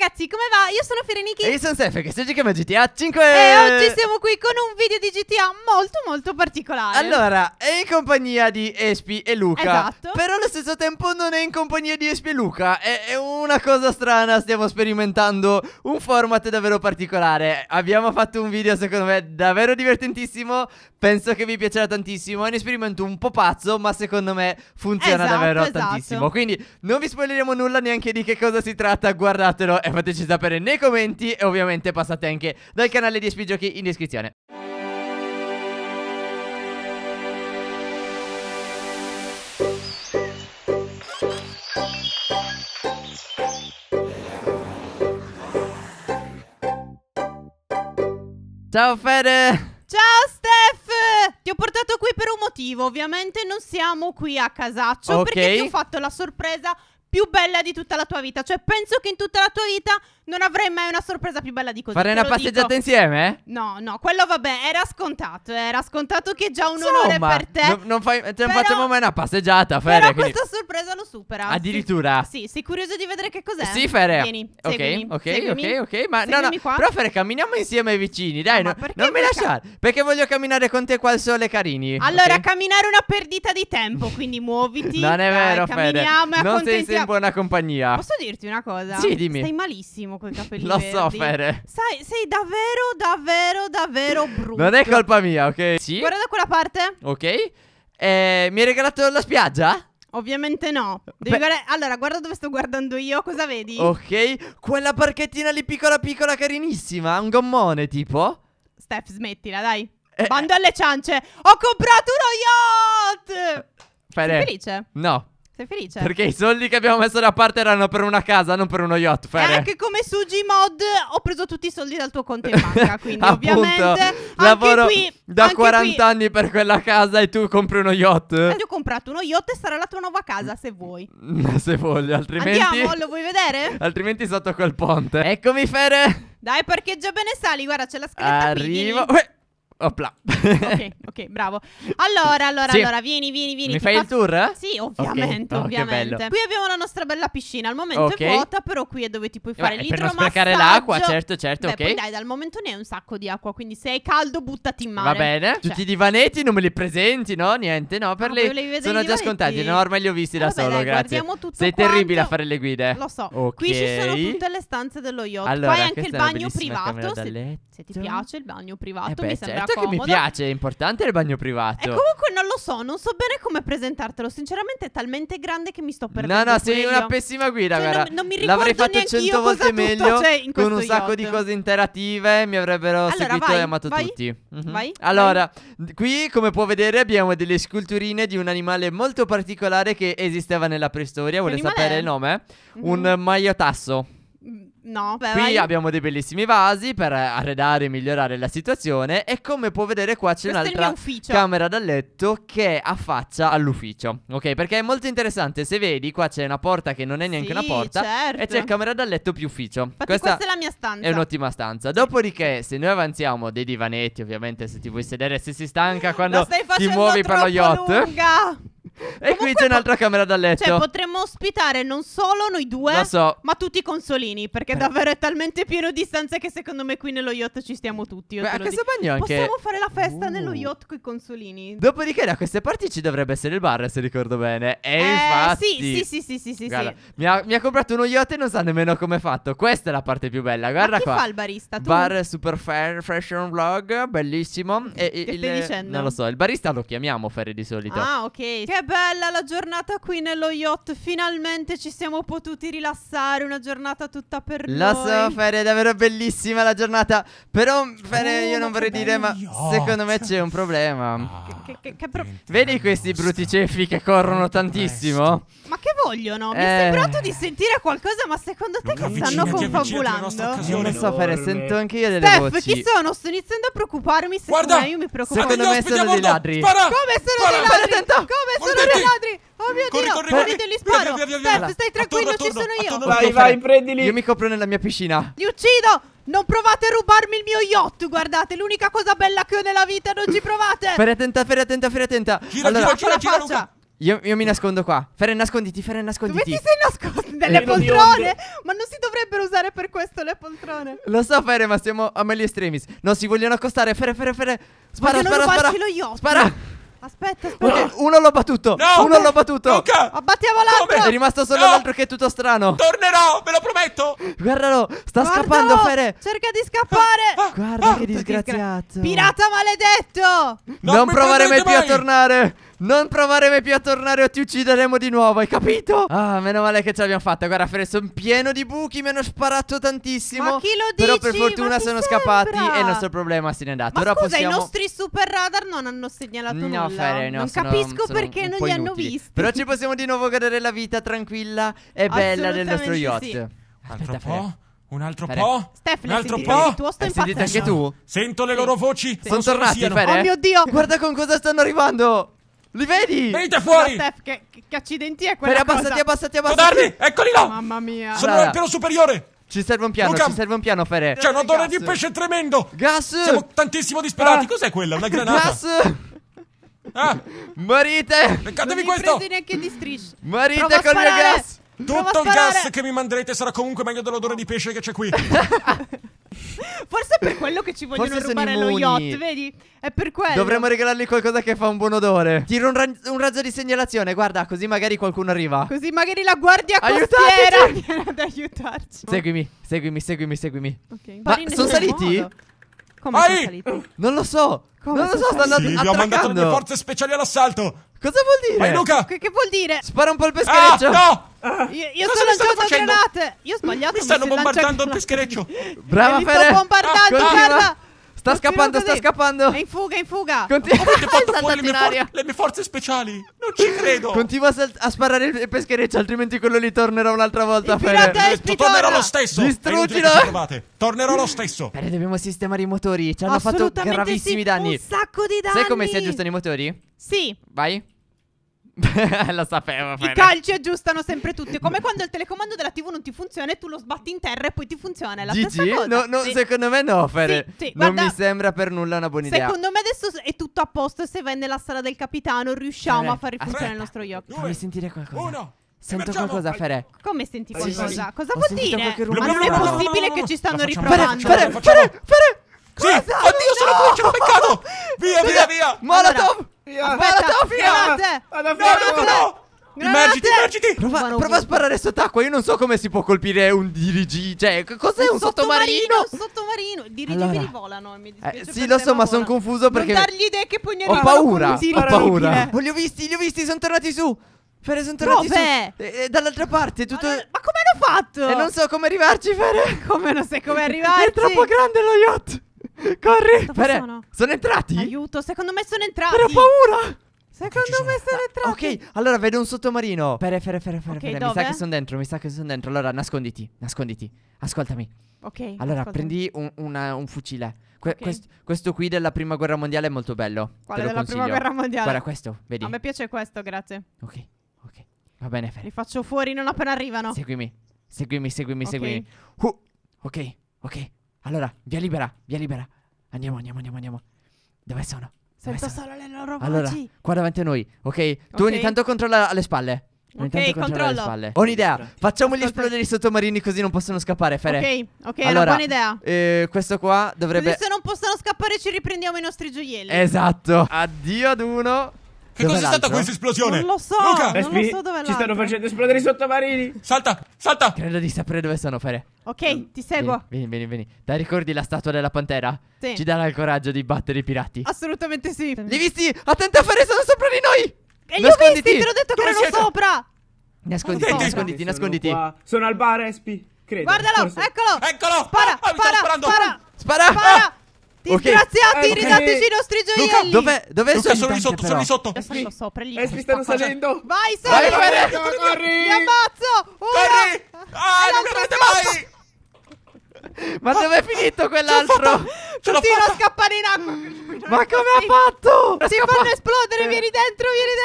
ragazzi, come va? Io sono Fereniki E io sono Sef, che sto giocando a GTA 5 E oggi siamo qui con un video di GTA molto molto particolare Allora, è in compagnia di Espi e Luca Esatto Però allo stesso tempo non è in compagnia di Espi e Luca È, è una cosa strana, stiamo sperimentando un format davvero particolare Abbiamo fatto un video secondo me davvero divertentissimo Penso che vi piacerà tantissimo È un esperimento un po' pazzo, ma secondo me funziona esatto, davvero esatto. tantissimo Quindi non vi spoileremo nulla neanche di che cosa si tratta, guardatelo, è fateci sapere nei commenti e ovviamente passate anche dal canale di SP Giochi in descrizione. Ciao Fede! Ciao Steph! Ti ho portato qui per un motivo, ovviamente non siamo qui a casaccio Ok. perché ti ho fatto la sorpresa più bella di tutta la tua vita. Cioè, penso che in tutta la tua vita non avrei mai una sorpresa più bella di così. Fare una passeggiata dico. insieme? Eh? No, no, quello vabbè, era scontato. Eh, era scontato che già un Insomma, onore per te. No, non, fai, te però, facciamo mai una passeggiata, Fere. Però quindi... questa sorpresa lo supera. Addirittura? Sì, sì, sei curioso di vedere che cos'è? Sì, Fere. Vieni, ok, seguimi, ok, seguimi, ok, ok. Ma no, no, qua. però Fere, camminiamo insieme vicini, dai. No, no non mi lasciare, perché voglio camminare con te qua al sole, carini. Allora, okay? camminare è una perdita di tempo, quindi muoviti. non è vero, dai, Fere. Camminiamo e accontentiamo in buona compagnia. Posso dirti una cosa? Sì, dimmi. Stai malissimo con i capelli Lo verdi. so, Fere. Sai, sei davvero, davvero, davvero brutto. Non è colpa mia, ok? Sì. Guarda da quella parte. Ok. Eh, mi hai regalato la spiaggia? Ovviamente no. Guarda... Allora, guarda dove sto guardando io, cosa vedi? Ok, quella barchettina lì piccola piccola carinissima, un gommone tipo. Steph, smettila, dai. Eh. eh. Bando alle ciance. Ho comprato uno yacht! Fede. Sei felice? No. Sei felice? Perché i soldi che abbiamo messo da parte erano per una casa, non per uno yacht. Fere. E anche come Sugimod ho preso tutti i soldi dal tuo conto in banca. Quindi, ovviamente, lavoro qui, da 40 qui... anni per quella casa e tu compri uno yacht. Eh, io ho comprato uno yacht e sarà la tua nuova casa se vuoi. se voglio, altrimenti. Andiamo, lo vuoi vedere? altrimenti, sotto quel ponte. Eccomi, Fere. Dai, parcheggia bene, sali. Guarda, c'è la scritta. Arrivo. Uè. Opla. ok, ok, bravo. Allora, allora, sì. allora, vieni, vieni, vieni. Mi fai fa... il tour? Eh? Sì, ovviamente, okay. Oh, ovviamente. qui abbiamo la nostra bella piscina. Al momento okay. è vuota, però qui è dove ti puoi eh, fare Beh, l'idromassaggio. Per non sprecare l'acqua, certo, certo, Beh, ok. Poi dai, dal momento ne hai un sacco di acqua, quindi se hai caldo buttati in mare. Va bene. Cioè. Tutti i divanetti non me li presenti, no? Niente, no, per no, ah, le... Sono già scontati, no, ormai li ho visti eh, da solo, dai, grazie. Sei quanto... terribile a fare le guide. Lo so. Okay. Qui ci sono tutte le stanze dello yacht. Allora, Poi anche il bagno privato, se ti piace il bagno eh privato, mi sembra certo, certo comodo. che mi piace, è importante il bagno privato. E comunque non lo so, non so bene come presentartelo. Sinceramente è talmente grande che mi sto perdendo. No, no, sei io. una pessima guida, cioè, guarda. Non, non mi ricordo L'avrei fatto cento volte meglio cioè, con un sacco yacht. di cose interattive. mi avrebbero allora, seguito vai, e amato vai, tutti. Mm-hmm. Vai. Allora, vai. qui come può vedere abbiamo delle sculturine di un animale molto particolare che esisteva nella preistoria. Vuole sapere è? il nome? Mm-hmm. Un maiotasso. No, beh, Qui vai. abbiamo dei bellissimi vasi per arredare e migliorare la situazione e come può vedere qua c'è un'altra camera da letto che affaccia all'ufficio. Ok, perché è molto interessante, se vedi qua c'è una porta che non è neanche sì, una porta certo. e c'è camera da letto più ufficio. Infatti questa, questa è la mia stanza. È un'ottima stanza. Dopodiché se noi avanziamo dei divanetti, ovviamente se ti vuoi sedere se si stanca quando ti muovi per lo yacht. Lunga. E qui c'è un'altra camera da letto. Cioè, potremmo ospitare non solo noi due, Lo so. ma tutti i consolini. Perché Beh. davvero è talmente pieno di stanze che secondo me qui nello yacht ci stiamo tutti. Beh, a Casa Bagnon Possiamo fare la festa uh. nello yacht con i consolini. Dopodiché, da queste parti ci dovrebbe essere il bar, se ricordo bene. E eh, infatti. Sì, sì, sì, sì, sì, guarda, sì. Mi, ha, mi, ha, comprato uno yacht e non sa nemmeno come è fatto. Questa è la parte più bella. Guarda ma chi qua. fa il barista? Tu? Bar Super fair, Fashion Vlog, bellissimo. E, che il, stai dicendo? Non lo so, il barista lo chiamiamo Ferri di solito. Ah, ok. Che bella la giornata qui nello yacht. Finalmente ci siamo potuti rilassare. Una giornata tutta per la noi. Lo so, Fere, è davvero bellissima la giornata. Però, Fere, oh, io non oh, vorrei dire, ma yacht. secondo me c'è un problema. Ah, che, che, che pro Vedi questi brutti ceffi che corrono tantissimo? Ma che vogliono? Mi eh. è sembrato di sentire qualcosa, ma secondo te non che stanno confabulando? Non lo so, Fere, sento anche io delle Steph, voci. chi sono? Sto iniziando a preoccuparmi. Guarda, me, io mi preoccupo. Secondo me sono dei ladri. Spara, Come sono spara, dei ladri? Come sono corre ladri! Oh mio corri, dio! Corri, corri, corri, li sparo! Via, via, via, Steph, stai tranquillo, attorno, ci sono io! Attorno, vai, vai, prendili! Io mi copro nella mia piscina! Li uccido! Non provate a rubarmi il mio yacht, guardate, l'unica cosa bella che ho nella vita, non ci provate! Ferri attenta, ferri attenta, ferri attenta! Gira, allora, gira, gira, gira, io, io, mi nascondo qua. Ferre, nasconditi, Ferre, nasconditi. Come ti sei nascosto? Delle poltrone? Ma non si dovrebbero usare per questo le poltrone. Lo so, Ferre, ma siamo a meglio estremis. Non si vogliono accostare. Ferre, Ferre, Ferre. Spara, Vogliono spara, spara. Lo yacht. Spara. Aspetta, aspetta. Uno, uno l'ho battuto. No, uno l'ho battuto. Luca, abbattiamo l'altro. Come? È rimasto solo no. l'altro che è tutto strano. Tornerò, ve lo prometto. Guardalo, sta Guardalo, scappando, Fere. Cerca di scappare. Ah, ah, Guarda ah, che disgraziato. Pirata maledetto. Non, non provare mai più a tornare. Non provare mai più a tornare o ti uccideremo di nuovo, hai capito? Ah, meno male che ce l'abbiamo fatta. Guarda, Fere, sono pieno di buchi, mi hanno sparato tantissimo. Ma chi lo dice? Però per fortuna sono sembra? scappati e il nostro problema se n'è andato. Ma Ora scusa, possiamo... i nostri super radar non hanno segnalato no, nulla. No, fare i nostri. Non capisco sono, perché non li hanno visti. Però ci possiamo di nuovo godere la vita tranquilla e bella del nostro yacht. Sì. Aspetta, Aspetta po'. Un altro Fere. po'? Steph, un altro po'? Tuo sto eh, anche tu? Sento le sì. loro voci. Sì. Sono tornati, Fere. Oh mio Dio. Guarda con cosa stanno arrivando. Li vedi? Venite fuori! Steph, che, che, accidenti è quella Fere, abbassati, abbassati, abbassati. Codardi, eccoli là. Mamma mia. Sono allora. pelo superiore. Ci serve un piano, Luca. ci serve un piano, Fere. C'è un odore di pesce tremendo. Gas. Siamo tantissimo disperati. Ah. Cos'è quella? Una granata? Gas. Ah. Morite! Beccatevi non questo! Non neanche di strisce. Morite Prova con il gas! Tutto il gas che mi manderete sarà comunque meglio dell'odore di pesce che c'è qui. Forse è per quello che ci vogliono Forse rubare lo yacht, vedi? È per quello. Dovremmo regalargli qualcosa che fa un buon odore. Tiro un, ra un razzo di segnalazione, guarda, così magari qualcuno arriva. Così magari la guardia costiera viene ad aiutarci. Seguimi, seguimi, seguimi, seguimi. Ok. Ma sono saliti? Modo. Come saliti? Non lo so. Come non lo so, stanno sì, abbiamo mandato le forze speciali all'assalto. Cosa vuol dire? Vai, Luca. Che, che vuol dire? Spara un po' il peschereccio. Ah, no! Ah. Io, io sto lanciando granate. Io ho sbagliato. Mi stanno bombardando il peschereccio. Brava, Ferre. Mi sto bombardando, ah, ferma. Sta scappando, sta scappando. È in fuga, è in fuga. Conti- Ho fatto fuori le mie, for- le mie forze speciali. Non ci credo. Continua a, sal- a sparare il peschereccio, altrimenti quello lì tornerà un'altra volta. Il Detto, tornerò lo stesso. Distruggilo. Tornerò lo stesso. Fede, dobbiamo sistemare i motori. Ci hanno fatto gravissimi sì, danni. Un sacco di danni. Sai come si aggiustano i motori? Sì. Vai. lo sapevo. I calci aggiustano sempre tutti. Come quando il telecomando della TV non ti funziona e tu lo sbatti in terra e poi ti funziona. È la Gigi? No, no, sì. Secondo me no, Fede. Sì, sì. non mi sembra per nulla una buona idea. Secondo me adesso è tutto a posto. Se vai nella sala del capitano, riusciamo Fere. a far rifunzionare il nostro yoke. Fammi sentire qualcosa. Uno. Sento qualcosa, Fere. Come senti qualcosa? Sì, Cosa vuol dire? Ma non è possibile che ci stanno riprovando. Fere, Fere, Fere, Sì. Oddio, sono qui, c'è un peccato! Via, via, via! Molotov! Via! Aspetta, via! Granate! Alla fine! No, no, no! Immergiti, immergiti! Prova, prova a sparare sott'acqua. Io non so come si può colpire un dirigibile. Cioè, cos'è un, sottomarino? Un sottomarino. I dirigibili Allora. volano. Mi eh, dispiace Eh, sì, lo so, ma sono confuso perché. Non dargli idee che Ho pugnalino. paura, ho paura. Oh, li ho visti, li ho visti, sono tornati su. Fere, sono tornati Dove? su. Eh, eh, dall'altra parte, tutto. Ma come hanno fatto? E eh, non so come arrivarci, Fere. Come non sai come arrivarci? È troppo grande lo yacht. Corri. Dove Fere, sono? Sono entrati? Aiuto, secondo me sono entrati. Però ho paura. Secondo me sono entrati. Ok, allora vedo un sottomarino. Pere, pere, pere, pere. Okay, mi sa che sono dentro, mi sa che sono dentro. Allora, nasconditi, nasconditi. Ascoltami. Ok. Allora, ascoltami. prendi un, una, un fucile. Que okay. quest questo qui della prima guerra mondiale è molto bello. Quale della consiglio. prima guerra mondiale? Guarda questo, vedi. A me piace questo, grazie. Ok, ok. Va bene, Fer. Li faccio fuori non appena arrivano. Seguimi, seguimi, seguimi, okay. seguimi. Uh, ok, ok. Allora, via libera, via libera. Andiamo, andiamo, andiamo, andiamo. Dove sono? Dove sono? solo le loro voci. Allora, qua davanti a noi, ok? Tu ogni tanto controlla alle spalle. Ogni Ok, tanto controlla alle controllo. spalle. Ho un'idea. Facciamogli Ascolta. esplodere i sottomarini così non possono scappare, Fere. Ok, ok, è una Allora, buona idea. eh, questo qua dovrebbe... Così se non possono scappare ci riprendiamo i nostri gioielli. Esatto. Addio ad uno. Che cos'è stata questa esplosione? Non lo so, Luca! non lo so dove Ci stanno facendo esplodere i sottomarini. Salta, salta. Credo di sapere dove stanno fare. Ok, ti seguo. Vieni, vieni, vieni. Dai, ricordi la statua della pantera? Sì. Ci darà il coraggio di battere i pirati. Assolutamente sì. Li visti? Attenti a fare, sono sopra di noi. E li ho visti, te l'ho detto che erano sopra. Nasconditi, nasconditi, nasconditi. Sono al bar, Espi. Credo. Guardalo, eccolo. Eccolo. Spara, ah, spara, spara. Spara. Spara. Ah! Disgraziati, okay. ridateci i nostri gioielli. Dov'è? Dov'è Luca, sono lì sotto, sono lì sotto. sono sopra lì. Essi stanno salendo. Vai, sali. Cioè, vai, vai, vai, corri. Ti ammazzo. Corri. Ah, non avete mai. Ma dove è finito quell'altro? Ce l'ho fatta! scappare in acqua! Ma come ha fatto? Si fanno esplodere, vieni dentro, vieni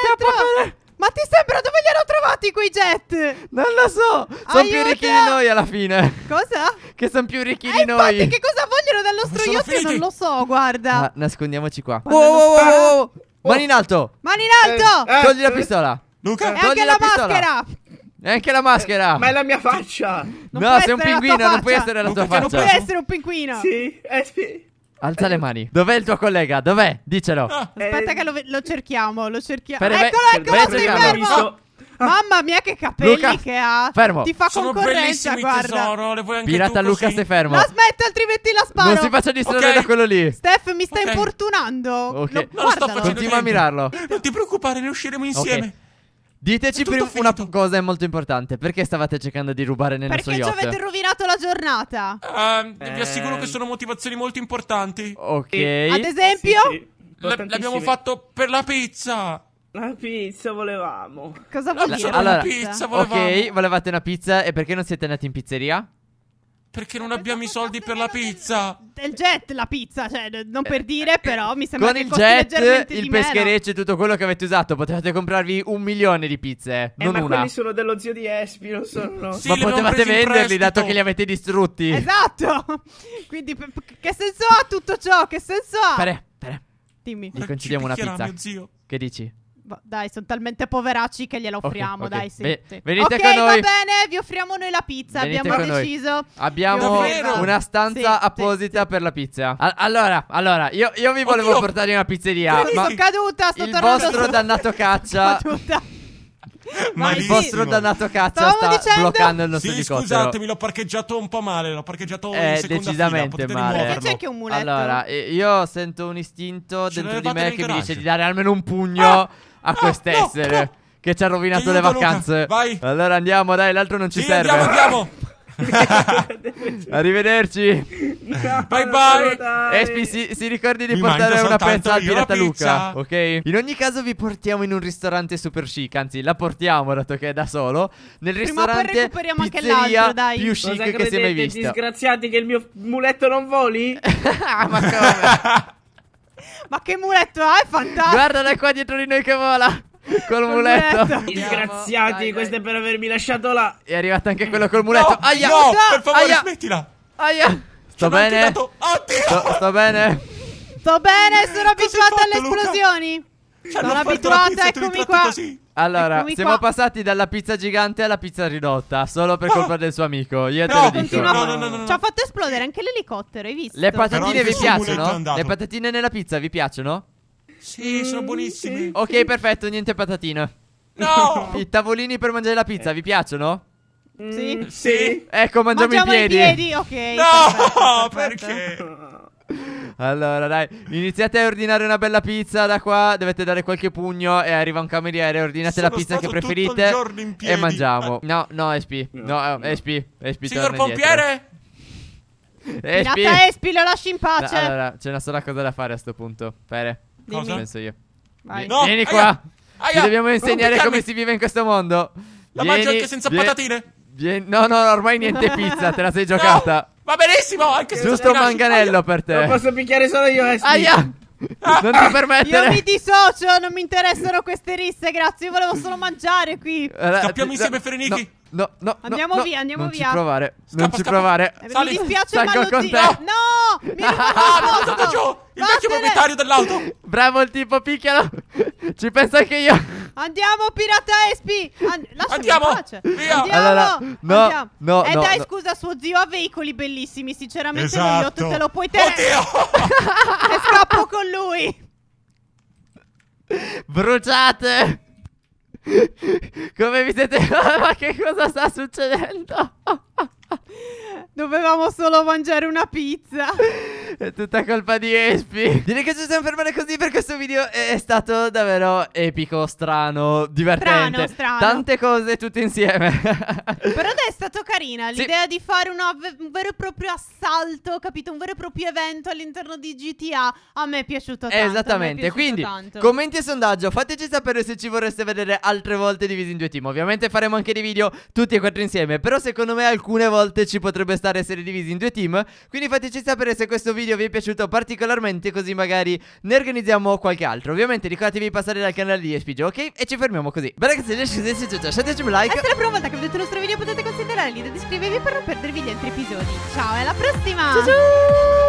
dentro! Ma ti sembra dove li hanno trovati quei jet? Non lo so. Sono più ricchi di noi alla fine. Cosa? Che sono più ricchi eh, di infatti, noi. che cosa vogliono dal nostro yacht? Io non lo so, guarda. Ma nascondiamoci qua. Oh, oh, oh, oh. Mani in alto. Mani in alto. Eh, eh, Togli la eh. pistola. Luca, e anche la, la maschera. E anche la maschera. ma è la mia faccia. Non no, sei un pinguino, non puoi essere la no, tua faccia. Non puoi essere un pinguino. Sì, è eh, Alza le eh. mani. Dov'è il tuo collega? Dov'è? Dicelo. Aspetta, che lo, ve- lo cerchiamo. Lo cerchiamo. Per- eccolo, eccolo. Stai fermo. Visto... Ah. Mamma mia, che capelli Luca, che ha! Fermo! Ti fa Sono concorrenza, guarda. Tesoro, le vuoi anche Pirata tu Luca, così? fermo. La smetta, altrimenti la sparo. Non si faccia distrarre okay. da quello lì. Steph, mi stai okay. importunando. Ok, sto facendo Continua a mirarlo. Non ti preoccupare, ne usciremo insieme. Okay. Diteci prima una cosa molto importante. Perché stavate cercando di rubare nel perché nostro yacht? Perché ci avete rovinato la giornata? Uh, Vi eh. assicuro che sono motivazioni molto importanti. Ok. E, ad esempio? Sì, sì. l'abbiamo fatto per la pizza. La pizza volevamo. Cosa vuol dire? Allora, la pizza volevamo. Ok, volevate una pizza e perché non siete andati in pizzeria? perché non esatto, abbiamo i soldi per la pizza. Del, jet la pizza, cioè, non per eh, dire, eh, però mi eh, sembra Con che Con il jet, il peschereccio e tutto quello che avete usato, potevate comprarvi un milione di pizze, eh, non ma una. Ma quelli sono dello zio di Espi, non sono... sì, ma potevate venderli dato che li avete distrutti. Esatto! Quindi p- p- che senso ha tutto ciò? Che senso ha? Pare, pare. Dimmi. Gli concediamo una pizza. Mio zio. Che dici? Dai, sono talmente poveracci che gliela offriamo. Okay, okay. Dai, sì. Ve- venite okay, va bene, vi offriamo noi la pizza. Venite abbiamo deciso. Noi. Abbiamo una stanza sì, apposita sì, per la pizza. allora, allora, io, io vi volevo Oddio. portare in una pizzeria. Sì, ma sono caduta, sto il tornando. Il vostro su- dannato caccia. caduta. Ma il vostro dannato caccia sta dicendo... bloccando il nostro sì, Scusatemi, l'ho parcheggiato un po' male. L'ho parcheggiato eh, decisamente fila, male. Perché c'è anche un Allora, eh, io sento un istinto Ce dentro di me che mi dice di dare almeno un pugno. Ah! a ah, quest'essere. No, no. Che ci ha rovinato Aiuto, le vacanze. Luca, vai. Allora andiamo, dai, l'altro non ci sì, serve. Andiamo, andiamo. Arrivederci. No, bye bye. Eh, Espi, si, si, ricordi di Mi portare una pezza al pirata pizza. Luca. Ok. In ogni caso, vi portiamo in un ristorante super chic. Anzi, la portiamo dato che è da solo. Nel Prima ristorante pizzeria dai. più chic Cosa che si è mai visto. Disgraziati, che il mio muletto non voli? Ah, ma come? Ma che muletto hai? È fantastico. Guarda da qua dietro di noi che vola. Col muletto. muletto. Disgraziati, questo è per avermi lasciato là. È arrivato anche quello col muletto. No, aia, no, per favore, aia. smettila. Aia. Sto bene. Dato... Oddio. Sto, sto bene. Sto bene, sono abituata fatto, alle esplosioni. Sono abituata, eccomi qua. Così. Allora, Eccomi siamo qua. passati dalla pizza gigante alla pizza ridotta, solo per oh. colpa del suo amico. Io Però te lo dico. No, no, no, no, Ci ha fatto esplodere anche l'elicottero, hai visto? Le patatine vi piacciono? Le patatine nella pizza vi piacciono? Sì, sono mm, buonissime. Ok, perfetto, niente patatine. No! I tavolini per mangiare la pizza vi piacciono? Sì. Sì? Ecco, mangiamo, Mangiamo i piedi. ok. perfetto, No, perfetto. perché? Allora, dai, iniziate a ordinare una bella pizza da qua. Dovete dare qualche pugno e arriva un cameriere. Ordinate Sono la pizza che preferite e mangiamo. Eh. No, no, Espi. No, no. Eh, Espi, SP. Signor pompiere? Espi. Pirata Espi, lo lasci in pace. No, allora, c'è una sola cosa da fare a sto punto. Fere, cosa? penso io. Vai. No, vieni qua. Aia, Ti dobbiamo insegnare come si vive in questo mondo. La vieni, mangio anche senza vieni, patatine. Vieni, no, no, ormai niente pizza, te la sei giocata. Va benissimo, anche se Giusto un manganello per te. Lo posso picchiare solo io, Esmi. Eh, Aia. Non ti permettere. Io mi dissocio, non mi interessano queste risse, grazie. Io volevo solo mangiare qui. Scappiamo insieme, Ferenichi. No, no, Andiamo no, via, andiamo non via. Non ci provare. Scappa, non ci scappa. provare. Eh, mi dispiace, ma lo con te. No! Mi ah, mi è giù! Il Vattene. vecchio proprietario dell'auto! Bravo il tipo, picchialo! Ci penso anche io. Andiamo, pirata Espi. An- Andiamo. Via. Andiamo. Allora, no, Andiamo. no, eh, no, dai, no. scusa, suo zio ha veicoli bellissimi. Sinceramente, esatto. non te lo puoi tenere. Oddio. e scappo con lui. Bruciate. Come vi siete. Ma che cosa sta succedendo? Dovevamo solo mangiare una pizza. È tutta colpa di Espi. Direi che ci siamo fermati così per questo video. È stato davvero epico, strano, divertente. Strano, strano. Tante cose tutte insieme. Però è stato carina l'idea sì. di fare v- un vero e proprio assalto, capito? Un vero e proprio evento all'interno di GTA. A me è piaciuto tanto. Esattamente. Piaciuto Quindi, tanto. commenti e sondaggio. Fateci sapere se ci vorreste vedere altre volte divisi in due team. Ovviamente faremo anche dei video tutti e quattro insieme. Però secondo me alcune volte volte ci potrebbe stare essere divisi in due team Quindi fateci sapere se questo video vi è piaciuto particolarmente Così magari ne organizziamo qualche altro Ovviamente ricordatevi di passare dal canale di ESPG, ok? E ci fermiamo così Beh ragazzi, lasciateci un like Se è la prima volta che vedete il nostro video potete considerare di iscrivervi per non perdervi gli altri episodi Ciao, e alla prossima! Ciao ciao!